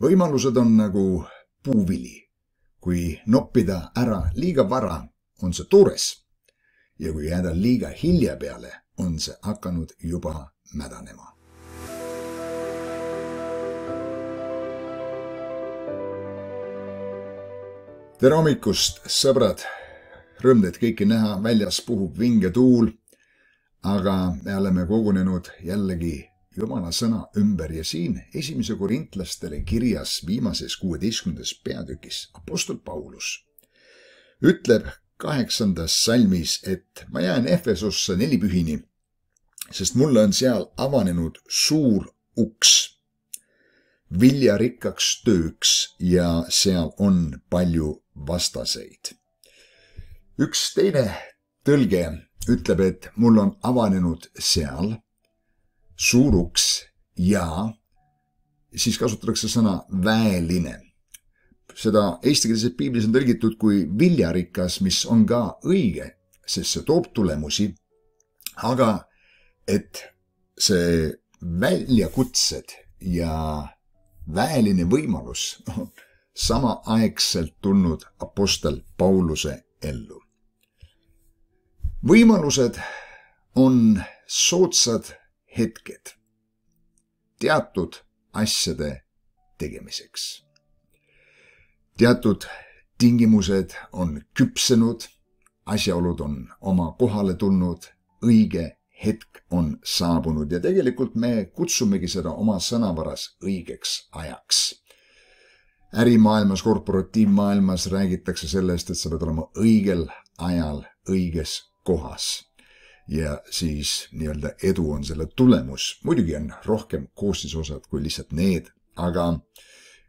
võimalused on nagu puuvili. kui noppida ära liiga vara, on see toores ja kui jääda liiga hilja peale, on see hakanud juba mädanema. tere hommikust, sõbrad! Rõõm teid kõiki näha, väljas puhub vinge tuul. aga me oleme kogunenud jällegi Jumala sõna ümber ja siin esimese korintlastele kirjas viimases kuueteistkümnendas peatükis Apostel Paulus ütleb kaheksandas salmis, et ma jään Efesosse nelipühini, sest mulle on seal avanenud suur uks viljarikkaks tööks ja seal on palju vastaseid. üks teine tõlge ütleb, et mul on avanenud seal suuruks ja siis kasutatakse sõna väeline. seda eestikeelses piiblis on tõlgitud kui viljarikas, mis on ka õige, sest see toob tulemusi. aga et see väljakutsed ja väeline võimalus on samaaegselt tulnud Apostel Pauluse ellu. võimalused on soodsad hetked teatud asjade tegemiseks. teatud tingimused on küpsenud, asjaolud on oma kohale tulnud, õige hetk on saabunud ja tegelikult me kutsumegi seda oma sõnavaras õigeks ajaks ärimaailmas, korporatiivmaailmas räägitakse sellest, et sa pead olema õigel ajal õiges kohas ja siis nii-öelda edu on selle tulemus. muidugi on rohkem koostisosad kui lihtsalt need, aga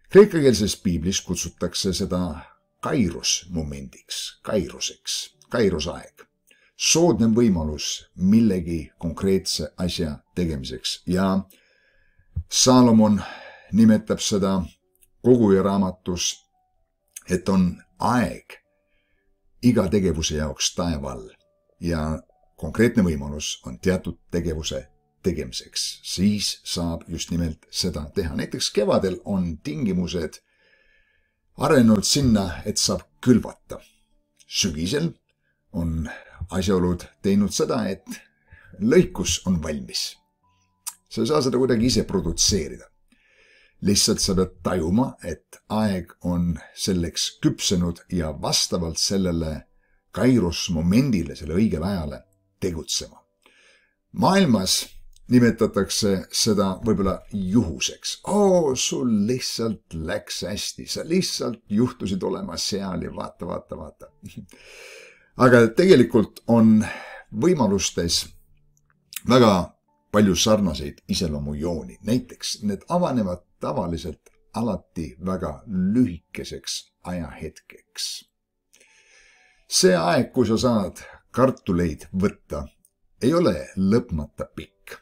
kreekakeelses piiblis kutsutakse seda kairus momendiks, kairuseks, kairusaeg. soodne võimalus millegi konkreetse asja tegemiseks ja Saalomon nimetab seda koguja raamatus, et on aeg iga tegevuse jaoks taeva all ja konkreetne võimalus on teatud tegevuse tegemiseks, siis saab just nimelt seda teha. näiteks kevadel on tingimused arenenud sinna, et saab külvata. sügisel on asjaolud teinud seda, et lõikus on valmis. sa ei saa seda kuidagi ise produtseerida. lihtsalt sa pead tajuma, et aeg on selleks küpsenud ja vastavalt sellele kairusmomendile, selle õigele ajale tegutsema. maailmas nimetatakse seda võib-olla juhuseks. oo, sul lihtsalt läks hästi, sa lihtsalt juhtusid olema seal ja vaata, vaata, vaata. aga tegelikult on võimalustes väga palju sarnaseid iseloomujooni, näiteks need avanevad tavaliselt alati väga lühikeseks ajahetkeks. see aeg, kui sa saad kartuleid võtta ei ole lõpmata pikk.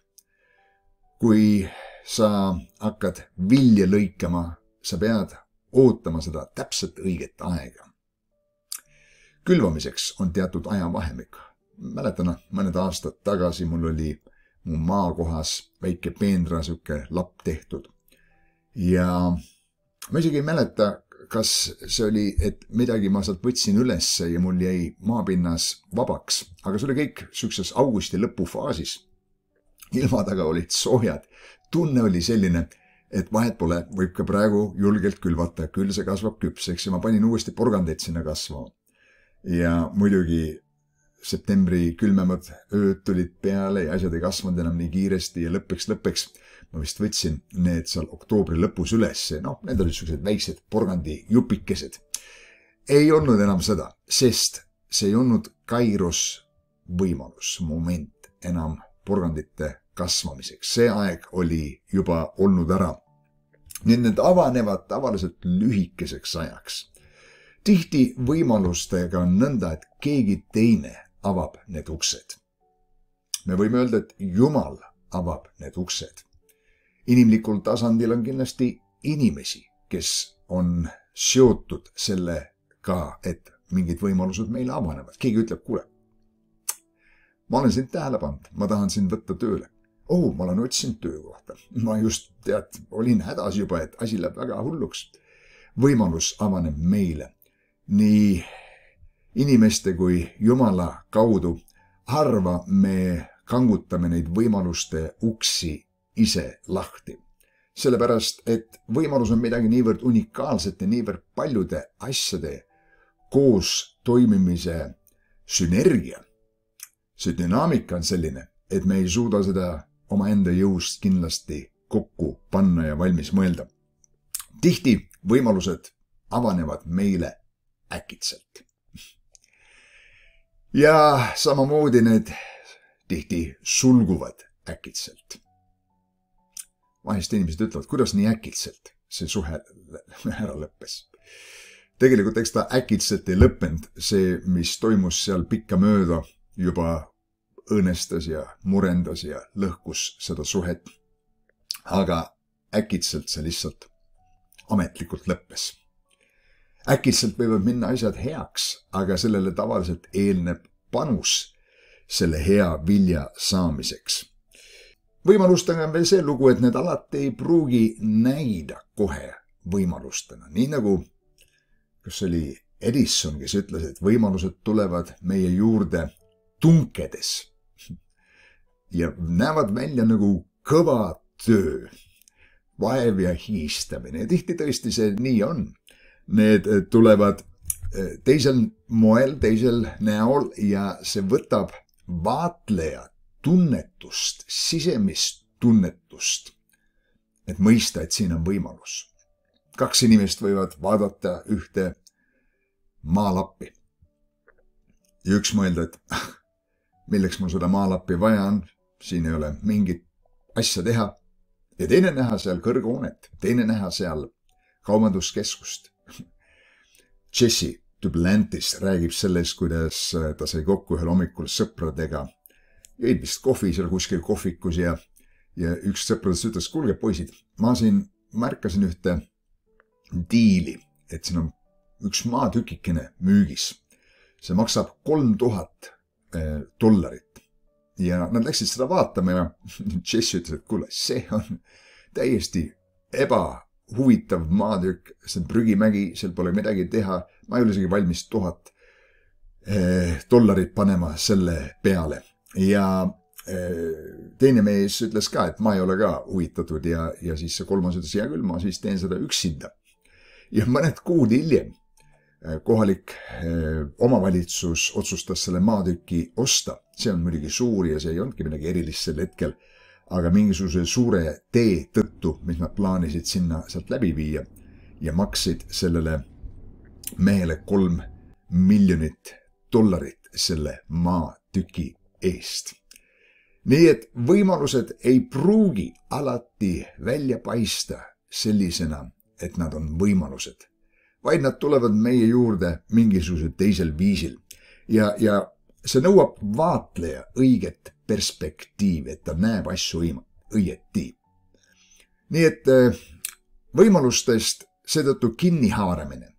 kui sa hakkad vilja lõikama, sa pead ootama seda täpselt õiget aega. külvamiseks on teatud ajavahemik. mäletan, mõned aastad tagasi mul oli mu maakohas väike peenra sihuke lapp tehtud ja ma isegi ei mäleta, kas see oli, et midagi ma sealt võtsin ülesse ja mul jäi maapinnas vabaks, aga see oli kõik siukses augusti lõpufaasis. ilma taga olid soojad, tunne oli selline, et vahet pole, võib ka praegu julgelt külvata, küll see kasvab küpseks ja ma panin uuesti porgandeid sinna kasvama. ja muidugi septembri külmemad ööd tulid peale ja asjad ei kasvanud enam nii kiiresti ja lõppeks, lõppeks ma vist võtsin need seal oktoobri lõpus ülesse, noh, need olid niisugused väiksed porgandijupikesed. ei olnud enam seda, sest see ei olnud Kairos võimalus, moment enam porgandite kasvamiseks, see aeg oli juba olnud ära. nii et need avanevad tavaliselt lühikeseks ajaks tihti võimalustega on nõnda, et keegi teine avab need uksed. me võime öelda, et Jumal avab need uksed. inimlikul tasandil on kindlasti inimesi, kes on seotud sellega, et mingid võimalused meile avanevad, keegi ütleb, kuule, ma olen sind tähele pannud, ma tahan sind võtta tööle. oh, ma olen otsinud töökohta, ma just tead, olin hädas juba, et asi läheb väga hulluks. võimalus avaneb meile nii inimeste kui Jumala kaudu, harva me kangutame neid võimaluste uksi ise lahti. sellepärast, et võimalus on midagi niivõrd unikaalset ja niivõrd paljude asjade koos toimimise sünergia. see dünaamika on selline, et me ei suuda seda omaenda jõust kindlasti kokku panna ja valmis mõelda. tihti võimalused avanevad meile äkitselt ja samamoodi need tihti sulguvad äkitselt. vahest inimesed ütlevad, kuidas nii äkitselt see suhe ära lõppes. tegelikult eks ta äkitselt ei lõppenud, see, mis toimus seal pikkamööda juba õõnestas ja murendas ja lõhkus seda suhet. aga äkitselt see lihtsalt ametlikult lõppes äkitselt võivad minna asjad heaks, aga sellele tavaliselt eelneb panus selle hea vilja saamiseks. võimalustega on veel see lugu, et need alati ei pruugi näida kohe võimalustena, nii nagu kas oli Edison, kes ütles, et võimalused tulevad meie juurde tunkedes ja näevad välja nagu kõva töö, vaev ja hiistamine ja tihti tõesti see nii on need eh, tulevad eh, teisel moel, teisel näol ja see võtab vaatleja tunnetust, sisemist tunnetust, et mõista, et siin on võimalus. kaks inimest võivad vaadata ühte maalappi ja üks mõelda, et ah, milleks mul seda maalappi vaja on, siin ei ole mingit asja teha. ja teine näha seal kõrghoonet, teine näha seal kaubanduskeskust Jesse Dublantist räägib sellest, kuidas äh, ta sai kokku ühel hommikul sõpradega. jõid vist kohvi seal kuskil kohvikus ja, ja üks sõpradest ütles, kuulge poisid, ma siin märkasin ühte diili, et siin on üks maatükikene müügis. see maksab kolm tuhat äh, dollarit ja nad läksid seda vaatama ja Jesse ütles, et kuule, see on täiesti eba huvitav maatükk, see on prügimägi, seal pole midagi teha. ma ei ole isegi valmis tuhat eh, dollarit panema selle peale ja eh, teine mees ütles ka, et ma ei ole ka huvitatud ja, ja siis see kolmas ütles, hea küll, ma siis teen seda üksinda. ja mõned kuud hiljem eh, kohalik omavalitsus otsustas selle maatüki osta, see on muidugi suur ja see ei olnudki midagi erilist sel hetkel aga mingisuguse suure tee tõttu, mis nad plaanisid sinna sealt läbi viia ja maksid sellele mehele kolm miljonit dollarit selle maatüki eest. nii et võimalused ei pruugi alati välja paista sellisena, et nad on võimalused, vaid nad tulevad meie juurde mingisugusel teisel viisil ja, ja see nõuab vaatleja õiget perspektiivi, et ta näeb asju õieti. nii et äh, võimalustest seetõttu kinnihaaramine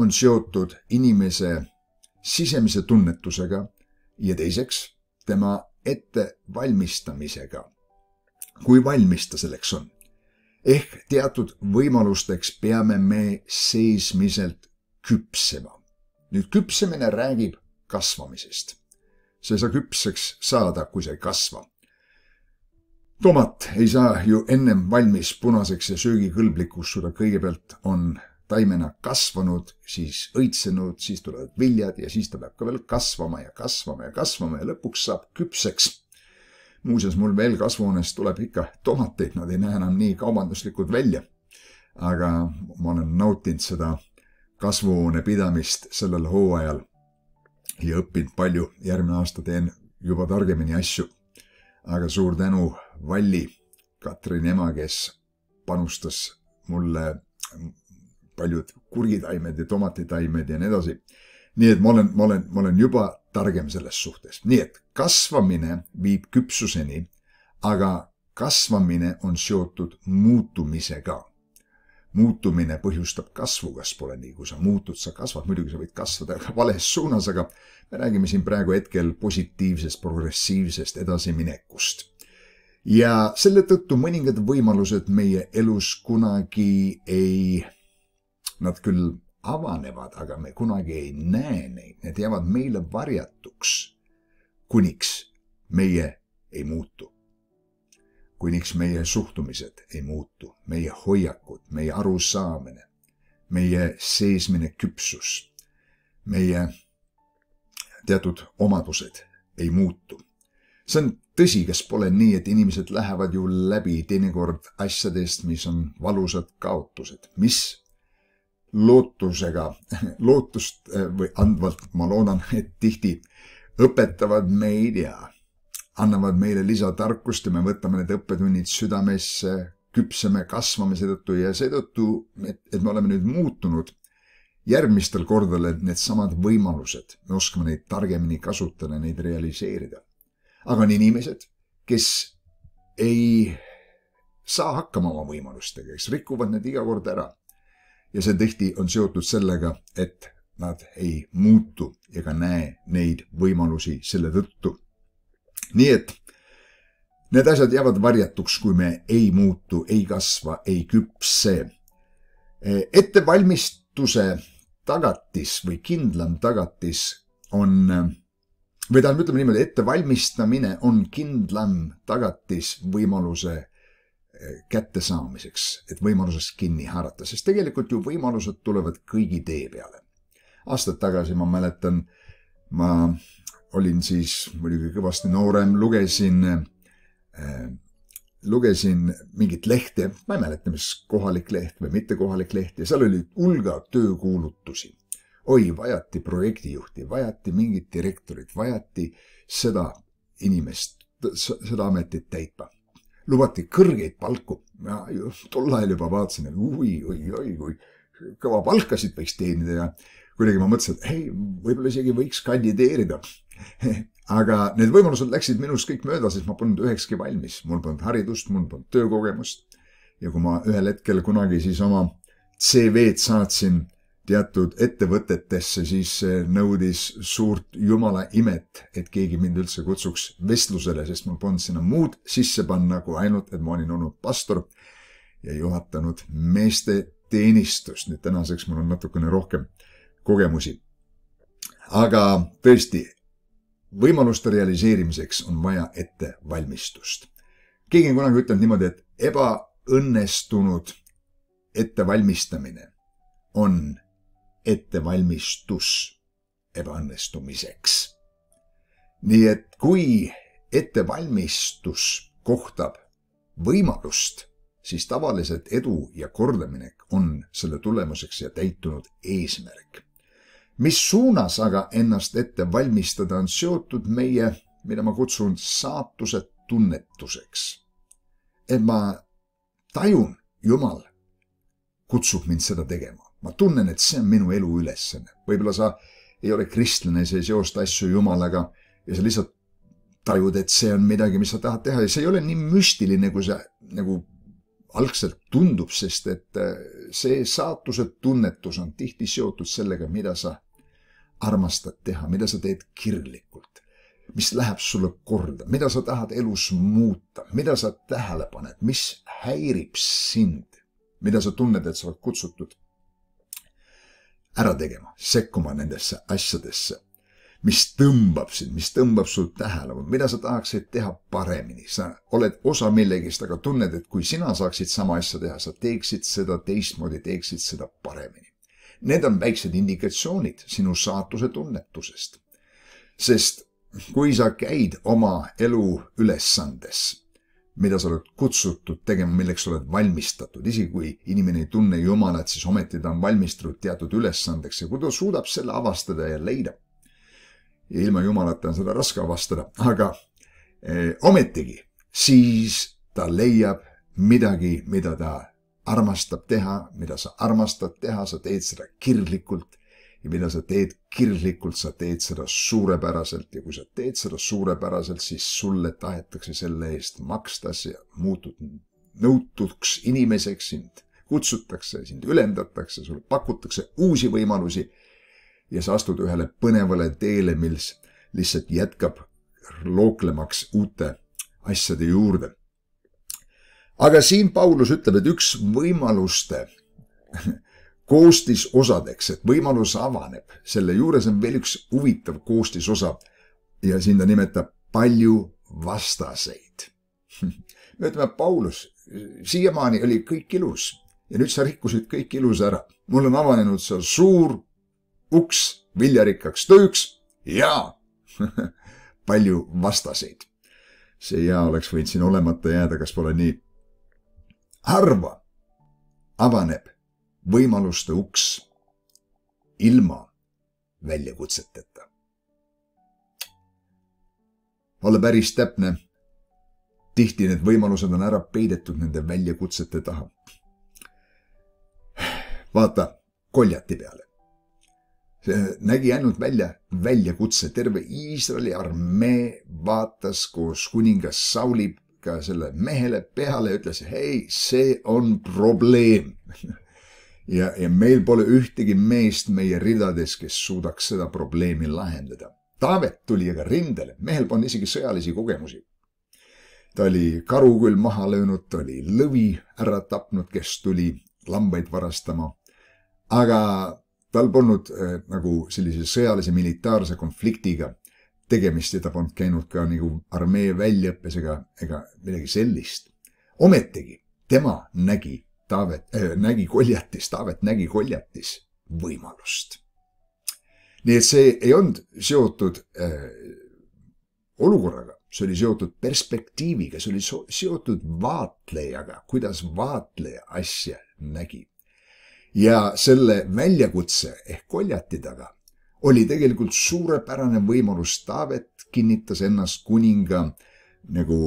on seotud inimese sisemise tunnetusega ja teiseks tema ettevalmistamisega. kui valmis ta selleks on. ehk teatud võimalusteks peame me seesmiselt küpsema. nüüd küpsemine räägib kasvamisest sa ei saa küpseks saada, kui sa ei kasva. tomat ei saa ju ennem valmis punaseks ja söögikõlblikuks, kui ta kõigepealt on taimena kasvanud, siis õitsenud, siis tulevad viljad ja siis ta peab ka veel kasvama ja kasvama ja kasvama ja lõpuks saab küpseks. muuseas, mul veel kasvuhoones tuleb ikka tomateid, nad ei näe enam nii kaubanduslikud välja. aga ma olen nautinud seda kasvuhoone pidamist sellel hooajal ja õppinud palju. järgmine aasta teen juba targemini asju. aga suur tänu Valli, Katrin ema, kes panustas mulle paljud kurgitaimed ja tomatitaimed ja nii edasi. nii et ma olen, ma olen, ma olen juba targem selles suhtes, nii et kasvamine viib küpsuseni, aga kasvamine on seotud muutumisega muutumine põhjustab kasvu, kas pole nii, kui sa muutud, sa kasvad, muidugi sa võid kasvada vales suunas, aga me räägime siin praegu hetkel positiivsest, progressiivsest edasiminekust. ja selle tõttu mõningad võimalused meie elus kunagi ei, nad küll avanevad, aga me kunagi ei näe neid, need jäävad meile varjatuks, kuniks meie ei muutu kuniks meie suhtumised ei muutu, meie hoiakud, meie arusaamine, meie seesmine küpsus, meie teatud omadused ei muutu. see on tõsi, kas pole nii, et inimesed lähevad ju läbi teinekord asjadest, mis on valusad kaotused, mis lootusega, lootust eh, või andvalt, ma loodan, et tihti õpetavad meid ja annavad meile lisatarkust ja me võtame need õppetunnid südamesse, küpseme, kasvame seetõttu ja seetõttu, et, et me oleme nüüd muutunud järgmistel kordadel needsamad võimalused, me oskame neid targemini kasutada, neid realiseerida. aga on inimesed, kes ei saa hakkama oma võimalustega, kes rikuvad need iga kord ära. ja see tihti on seotud sellega, et nad ei muutu ega näe neid võimalusi selle tõttu nii et need asjad jäävad varjatuks, kui me ei muutu, ei kasva, ei küpse. ettevalmistuse tagatis või kindlam tagatis on või tähendab, ütleme niimoodi, ettevalmistamine on kindlam tagatis võimaluse eh, kättesaamiseks, et võimalusest kinni haarata, sest tegelikult ju võimalused tulevad kõigi tee peale. aastad tagasi ma mäletan, ma olin siis muidugi kõvasti noorem, lugesin äh,, lugesin mingit lehte, ma ei mäleta, mis kohalik leht või mittekohalik leht ja seal oli hulga töökuulutusi. oi, vajati projektijuhti, vajati mingit direktorit, vajati seda inimest, seda ametit täitma. lubati kõrgeid palku, ma just tol ajal juba vaatasin, et oi, oi, oi, kui kõva palkasid võiks teenida ja kuidagi ma mõtlesin, et hei, võib-olla isegi võiks kandideerida aga need võimalused läksid minust kõik mööda, sest ma polnud ühekski valmis, mul polnud haridust, mul polnud töökogemust. ja kui ma ühel hetkel kunagi siis oma CV-d saatsin teatud ettevõtetesse, siis nõudis suurt jumala imet, et keegi mind üldse kutsuks vestlusele, sest mul polnud sinna muud sisse panna, kui ainult, et ma olin olnud pastor ja juhatanud meeste teenistust. nüüd tänaseks mul on natukene rohkem kogemusi. aga tõesti, võimaluste realiseerimiseks on vaja ettevalmistust. keegi on kunagi ütelnud niimoodi, et ebaõnnestunud ettevalmistamine on ettevalmistus ebaõnnestumiseks. nii et kui ettevalmistus kohtab võimalust, siis tavaliselt edu ja kordaminek on selle tulemuseks ja täitunud eesmärk mis suunas aga ennast ette valmistada on seotud meie, mida ma kutsun saatuse tunnetuseks. et ma tajun, Jumal kutsub mind seda tegema, ma tunnen, et see on minu elu ülesanne, võib-olla sa ei ole kristlane, sa ei seosta asju Jumalaga ja sa lihtsalt tajud, et see on midagi, mis sa tahad teha ja see ei ole nii müstiline, kui see nagu algselt tundub, sest et eh, see saatuse tunnetus on tihti seotud sellega, mida sa armastad teha, mida sa teed kirglikult, mis läheb sulle korda, mida sa tahad elus muuta, mida sa tähele paned, mis häirib sind, mida sa tunned, et sa oled kutsutud ära tegema, sekkuma nendesse asjadesse, mis tõmbab sind, mis tõmbab su tähelepanu, mida sa tahaksid teha paremini, sa oled osa millegist, aga tunned, et kui sina saaksid sama asja teha, sa teeksid seda teistmoodi, teeksid seda paremini. Need on väiksed indikatsioonid sinu saatuse tunnetusest. sest kui sa käid oma elu ülesandes, mida sa oled kutsutud tegema, milleks sa oled valmistatud, isegi kui inimene ei tunne Jumalat, siis ometi ta on valmistunud teatud ülesandeks ja kui ta suudab selle avastada ja leida. ja ilma Jumalata on seda raske avastada, aga eh, ometigi siis ta leiab midagi, mida ta armastab teha, mida sa armastad teha, sa teed seda kirglikult ja mida sa teed kirglikult, sa teed seda suurepäraselt ja kui sa teed seda suurepäraselt, siis sulle tahetakse selle eest maksta, sa muutud nõutuks inimeseks, sind kutsutakse, sind ülendatakse, sulle pakutakse uusi võimalusi ja sa astud ühele põnevale teele, mis lihtsalt jätkab looklemaks uute asjade juurde aga siin Paulus ütleb, et üks võimaluste koostisosadeks, et võimalus avaneb, selle juures on veel üks huvitav koostisosa ja siin ta nimetab palju vastaseid. me ütleme, Paulus, siiamaani oli kõik ilus ja nüüd sa rikkusid kõik ilusa ära. mul on avanenud seal suur uks viljarikkaks tööks ja palju vastaseid. see ja oleks võinud siin olemata jääda, kas pole nii harva avaneb võimaluste uks ilma väljakutseteta. olla päris täpne, tihti need võimalused on ära peidetud nende väljakutsete taha. vaata koljati peale. see nägi ainult välja väljakutse, terve Iisraeli armee vaatas koos kuningas Sauli ikka selle mehele peale ja ütles, hei, see on probleem ja, ja meil pole ühtegi meest meie ridades, kes suudaks seda probleemi lahendada. Taavet tuli aga rindele, mehel polnud isegi sõjalisi kogemusi. ta oli karu küll maha löönud, ta oli lõvi ära tapnud, kes tuli lambaid varastama. aga tal polnud äh, nagu sellise sõjalise militaarse konfliktiga tegemist ja ta polnud käinud ka nagu armee väljaõppes ega, ega midagi sellist. ometigi tema nägi Taavet äh,, nägi koljatis, Taavet nägi koljatis võimalust. nii et see ei olnud seotud äh, olukorraga, see oli seotud perspektiiviga, see oli so seotud vaatlejaga, kuidas vaatleja asja nägi. ja selle väljakutse ehk koljati taga oli tegelikult suurepärane võimalus, Taavet kinnitas ennast kuninga nagu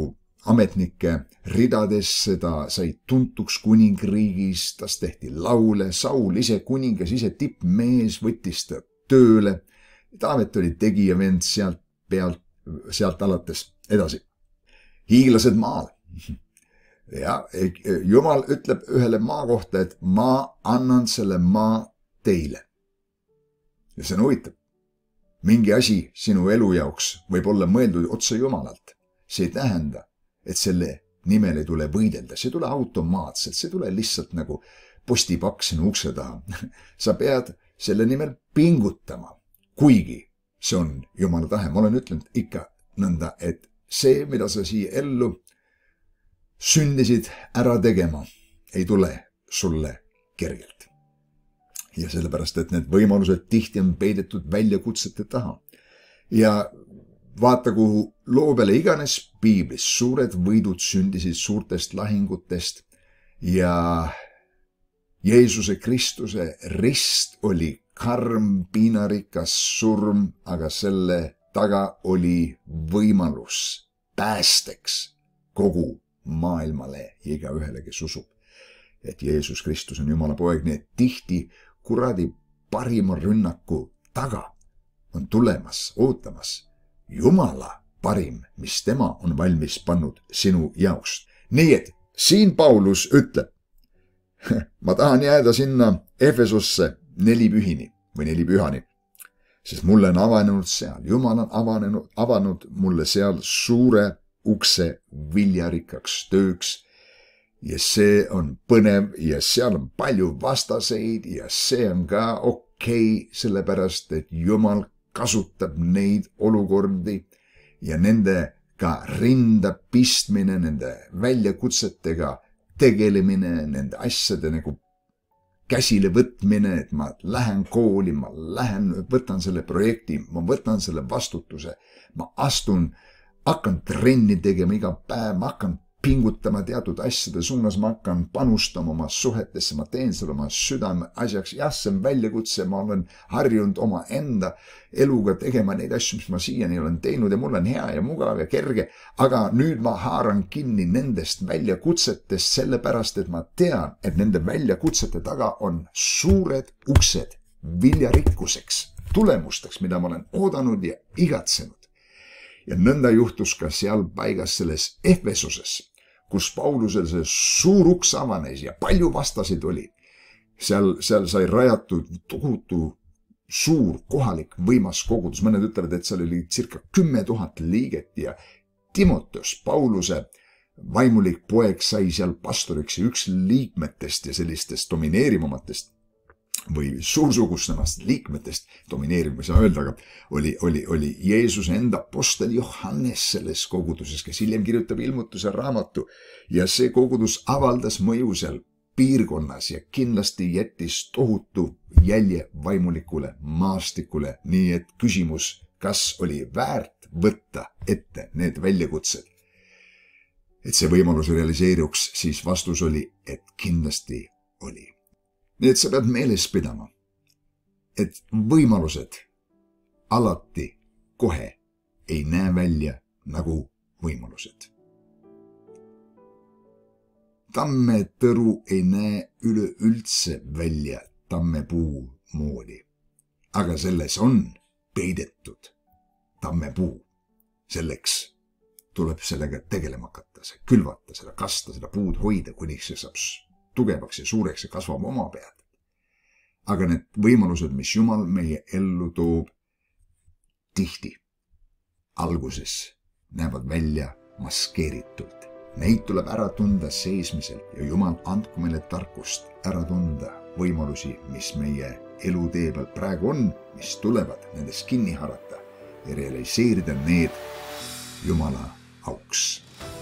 ametnike ridadesse, ta sai tuntuks kuningriigis, tast tehti laule, Saul ise kuningas, ise tippmees, võttis ta tööle. Taavet oli tegijavend sealt pealt, sealt alates edasi. hiiglased maal. ja jumal ütleb ühele maa kohta, et ma annan selle maa teile ja see on huvitav. mingi asi sinu elu jaoks võib olla mõeldud otse Jumalalt. see ei tähenda, et selle nimel ei tule võidelda, see ei tule automaatselt, see ei tule lihtsalt nagu postipakk sinu ukse taha sa pead selle nimel pingutama, kuigi see on Jumala tahe, ma olen ütlenud ikka nõnda, et see, mida sa siia ellu sündisid ära tegema, ei tule sulle kergelt ja sellepärast, et need võimalused tihti on peidetud väljakutsete taha. ja vaata, kuhu loo peale iganes piiblis suured võidud sündisid suurtest lahingutest ja Jeesuse Kristuse rist oli karm, piinarikas surm, aga selle taga oli võimalus päästeks kogu maailmale ja igaühele, kes usub. et Jeesus Kristus on Jumala poeg, nii et tihti kuradi parima rünnaku taga on tulemas, ootamas Jumala parim, mis tema on valmis pannud sinu jaoks. nii et siin Paulus ütleb, ma tahan jääda sinna Efesosse neli pühini või neli pühani, sest mulle on avanenud seal, Jumal on avanenud, avanud mulle seal suure ukse viljarikkaks tööks ja see on põnev ja seal on palju vastaseid ja see on ka okei okay,, sellepärast et Jumal kasutab neid olukordi ja nendega rinda pistmine, nende väljakutsetega tegelemine, nende asjade nagu käsile võtmine, et ma lähen kooli, ma lähen, võtan selle projekti, ma võtan selle vastutuse, ma astun, hakkan trenni tegema iga päev, ma hakkan pingutama teatud asjade suunas, ma hakkan panustama oma suhetesse, ma teen seda oma südameasjaks, jah, see on väljakutse, ma olen harjunud omaenda eluga tegema neid asju, mis ma siiani olen teinud ja mul on hea ja mugav ja kerge, aga nüüd ma haaran kinni nendest väljakutsetest, sellepärast et ma tean, et nende väljakutsete taga on suured uksed viljarikkuseks, tulemusteks, mida ma olen oodanud ja igatsenud ja nõnda juhtus ka seal paigas selles Ehvesuses kus Paulusel see suur uks avanes ja palju vastaseid oli. seal, seal sai rajatud tohutu suur kohalik võimas kogudus, mõned ütlevad, et seal oli circa kümme tuhat liiget ja Timoteus, Pauluse vaimulik poeg sai seal pastoriks ja üks liikmetest ja sellistest domineerivamatest või suursugusemast liikmetest, domineeriv, ei saa öelda, aga oli, oli, oli Jeesuse enda apostel Johannes selles koguduses, kes hiljem kirjutab ilmutuse raamatu ja see kogudus avaldas mõju seal piirkonnas ja kindlasti jättis tohutu jälje vaimulikule maastikule, nii et küsimus, kas oli väärt võtta ette need väljakutsed, et see võimalus realiseeruks, siis vastus oli, et kindlasti oli nii et sa pead meeles pidama, et võimalused alati kohe ei näe välja nagu võimalused. tammetõru ei näe üleüldse välja tammepuu moodi, aga selles on peidetud tammepuu. selleks tuleb sellega tegelema hakata, külvata seda, kasta seda puud hoida, kuniks see saab tugevaks ja suureks ja kasvab oma pead. aga need võimalused, mis Jumal meie ellu toob, tihti alguses näevad välja maskeeritult. Neid tuleb ära tunda seesmiselt ja Jumal andku meile tarkust ära tunda võimalusi, mis meie elutee peal praegu on, mis tulevad, nendest kinni haarata ja realiseerida need Jumala auks